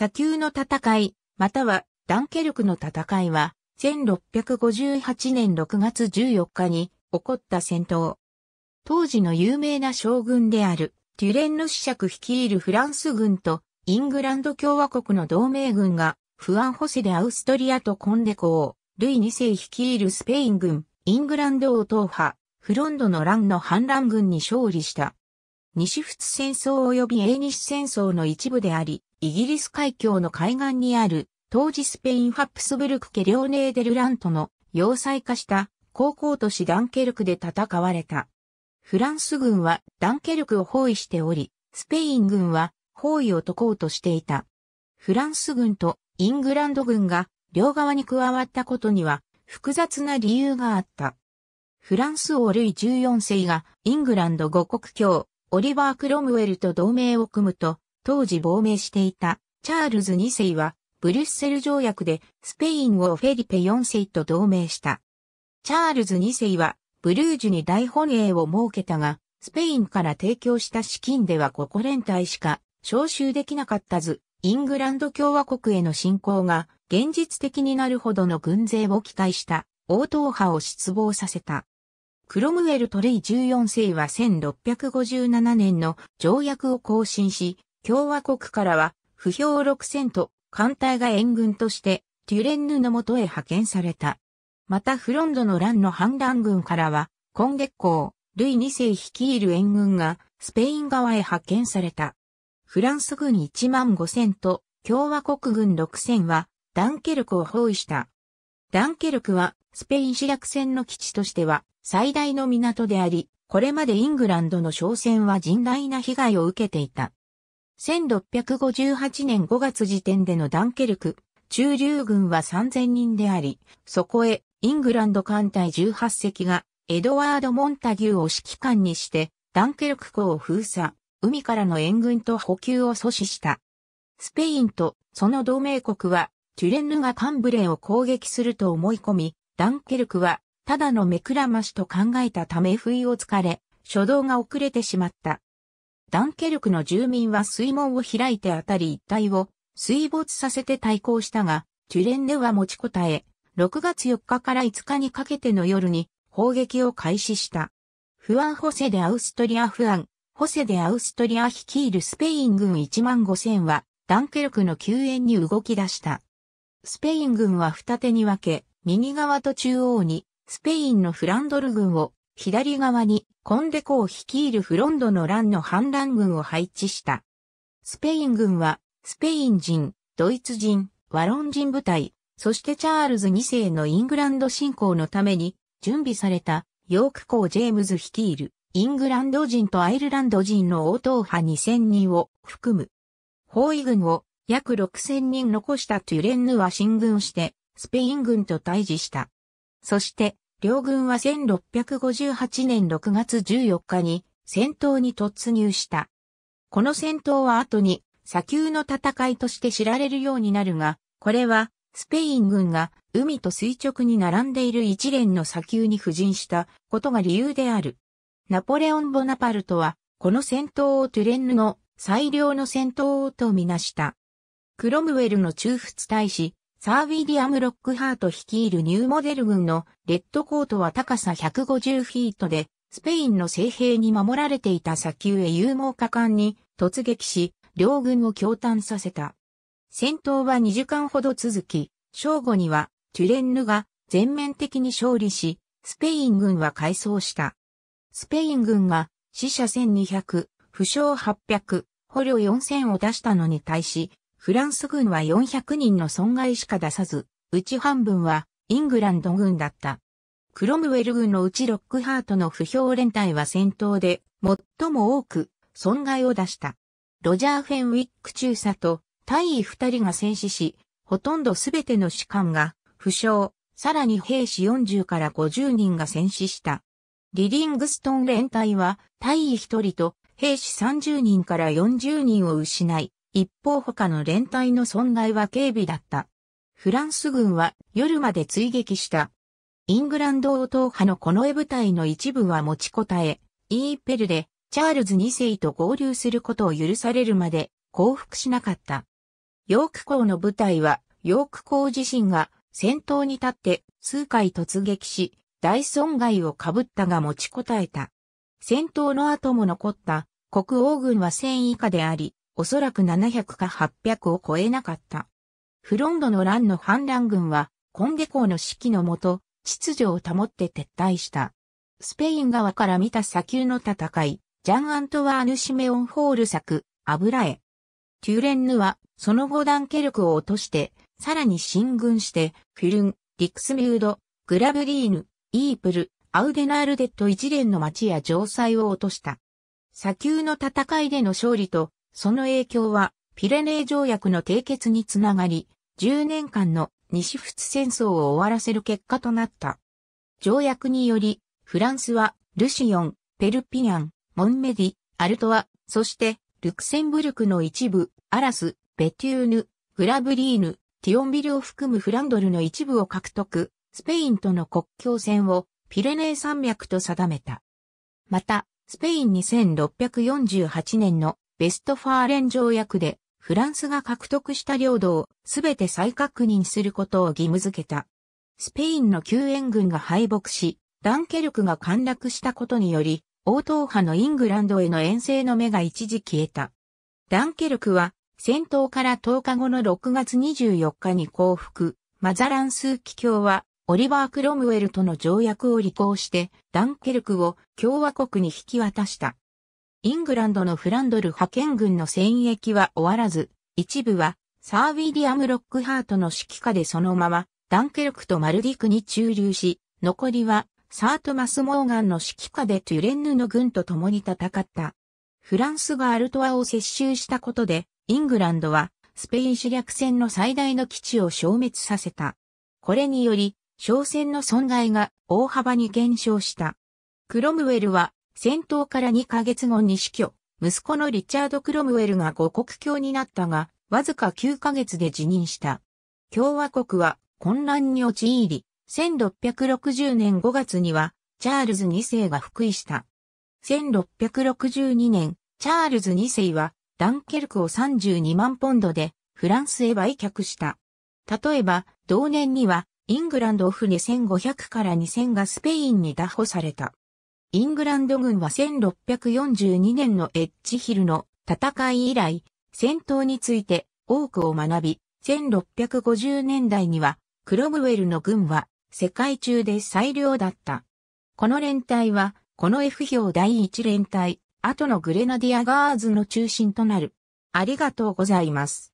砂丘の戦い、またはダンケルクの戦いは、1658年6月14日に起こった戦闘。当時の有名な将軍であるテュレンの子爵率いるフランス軍とイングランド共和国の同盟軍がフアン・ホセでアウストリアとコンデコをルイ2世率いるスペイン軍、イングランドを党派、フロンドの乱の反乱軍に勝利した。西仏戦争及び英日戦争の一部であり、イギリス海峡の海岸にある、当時スペインハプスブルク家両ネーデルラントの要塞化した高校都市ダンケルクで戦われた。フランス軍はダンケルクを包囲しており、スペイン軍は包囲を解こうとしていた。フランス軍とイングランド軍が両側に加わったことには複雑な理由があった。フランス王ルイ14世がイングランド五国教オリバー・クロムウェルと同盟を組むと、当時亡命していたチャールズ2世は、ブリュッセル条約でスペインをフェリペ4世と同盟した。チャールズ2世は、ブルージュに大本営を設けたが、スペインから提供した資金ではここ連帯しか招集できなかったず、イングランド共和国への侵攻が現実的になるほどの軍勢を期待した、応答派を失望させた。クロムウェル・トレイ14世は1657年の条約を更新し、共和国からは不評6 0と艦隊が援軍としてテュレンヌの元へ派遣された。またフロンドの乱の反乱軍からは、今月光、ルイ2世率いる援軍がスペイン側へ派遣された。フランス軍1万5千と共和国軍6千はダンケルクを包囲した。ダンケルクはスペイン主略船の基地としては最大の港であり、これまでイングランドの商船は甚大な被害を受けていた。1658年5月時点でのダンケルク、駐留軍は3000人であり、そこへイングランド艦隊18隻がエドワード・モンタギューを指揮官にして、ダンケルク港を封鎖、海からの援軍と補給を阻止した。スペインとその同盟国は、チュレンヌがカンブレを攻撃すると思い込み、ダンケルクは、ただの目くらましと考えたため不意をつかれ、初動が遅れてしまった。ダンケルクの住民は水門を開いてあたり一帯を水没させて対抗したが、チュレンでは持ちこたえ、6月4日から5日にかけての夜に砲撃を開始した。フアン・ホセでアウストリア・フアン、ホセでアウストリア率いるスペイン軍1万5000は、ダンケルクの救援に動き出した。スペイン軍は二手に分け、右側と中央に、スペインのフランドル軍を、左側に、コンデコを率いるフロンドの乱の反乱軍を配置した。スペイン軍は、スペイン人、ドイツ人、ワロン人部隊、そしてチャールズ2世のイングランド侵攻のために、準備された、ヨーク校ジェームズ率いる、イングランド人とアイルランド人の応答派2000人を含む。包囲軍を約6000人残したトゥレンヌは進軍して、スペイン軍と対峙した。そして、両軍は1658年6月14日に戦闘に突入した。この戦闘は後に砂丘の戦いとして知られるようになるが、これはスペイン軍が海と垂直に並んでいる一連の砂丘に布陣したことが理由である。ナポレオン・ボナパルトは、この戦闘をトゥレンヌの最良の戦闘とみなした。クロムウェルの中仏大使、サーウィリアム・ロックハート率いるニューモデル軍のレッドコートは高さ150フィートで、スペインの西兵に守られていた砂丘へ勇猛果敢に突撃し、両軍を強嘆させた。戦闘は2時間ほど続き、正午にはチュレンヌが全面的に勝利し、スペイン軍は改装した。スペイン軍が死者1200、負傷800、捕虜4000を出したのに対し、フランス軍は400人の損害しか出さず、うち半分はイングランド軍だった。クロムウェル軍のうちロックハートの不評連隊は戦闘で最も多く損害を出した。ロジャー・フェンウィック中佐と大尉二人が戦死し、ほとんどすべての士官が負傷、さらに兵士40から50人が戦死した。リリングストン連隊は大尉一人と兵士30人から40人を失い、一方他の連隊の損害は警備だった。フランス軍は夜まで追撃した。イングランド王党派のこの絵部隊の一部は持ちこたえ、イーペルでチャールズ2世と合流することを許されるまで降伏しなかった。ヨーク港の部隊はヨーク港自身が先頭に立って数回突撃し、大損害を被ったが持ちこたえた。戦闘の後も残った国王軍は1000以下であり、おそらく700か800を超えなかった。フロンドの乱の反乱軍は、コンゲ公の指揮のもと、秩序を保って撤退した。スペイン側から見た砂丘の戦い、ジャン・アントワーヌ・シメオン・ホール作、油絵。テューレンヌは、その後段ン力を落として、さらに進軍して、フィルン、リクスミュード、グラブリーヌ、イープル、アウデナールデッド一連の町や城塞を落とした。砂丘の戦いでの勝利と、その影響は、ピレネー条約の締結につながり、10年間の西仏戦争を終わらせる結果となった。条約により、フランスは、ルシオン、ペルピニャン、モンメディ、アルトワ、そして、ルクセンブルクの一部、アラス、ベテューヌ、グラブリーヌ、ティオンビルを含むフランドルの一部を獲得、スペインとの国境線をピレネー山脈と定めた。また、スペインに6 4 8年のベストファーレン条約でフランスが獲得した領土をすべて再確認することを義務付けた。スペインの救援軍が敗北し、ダンケルクが陥落したことにより、王党派のイングランドへの遠征の目が一時消えた。ダンケルクは戦闘から10日後の6月24日に降伏、マザランスキ卿はオリバー・クロムウェルとの条約を履行してダンケルクを共和国に引き渡した。イングランドのフランドル派遣軍の戦役は終わらず、一部はサー・ウィリアム・ロックハートの指揮下でそのままダンケルクとマルディクに駐留し、残りはサー・トマス・モーガンの指揮下でトゥレンヌの軍と共に戦った。フランスがアルトアを接収したことで、イングランドはスペイン主略戦の最大の基地を消滅させた。これにより、商船の損害が大幅に減少した。クロムウェルは戦闘から2ヶ月後に死去、息子のリチャード・クロムウェルが五国教になったが、わずか9ヶ月で辞任した。共和国は混乱に陥り、1660年5月には、チャールズ2世が復位した。1662年、チャールズ2世は、ダンケルクを32万ポンドで、フランスへ売却した。例えば、同年には、イングランドオフに1500から2000がスペインに打破された。イングランド軍は1642年のエッジヒルの戦い以来、戦闘について多くを学び、1650年代にはクロムウェルの軍は世界中で最良だった。この連隊は、この F 表第1連隊、後のグレナディアガーズの中心となる。ありがとうございます。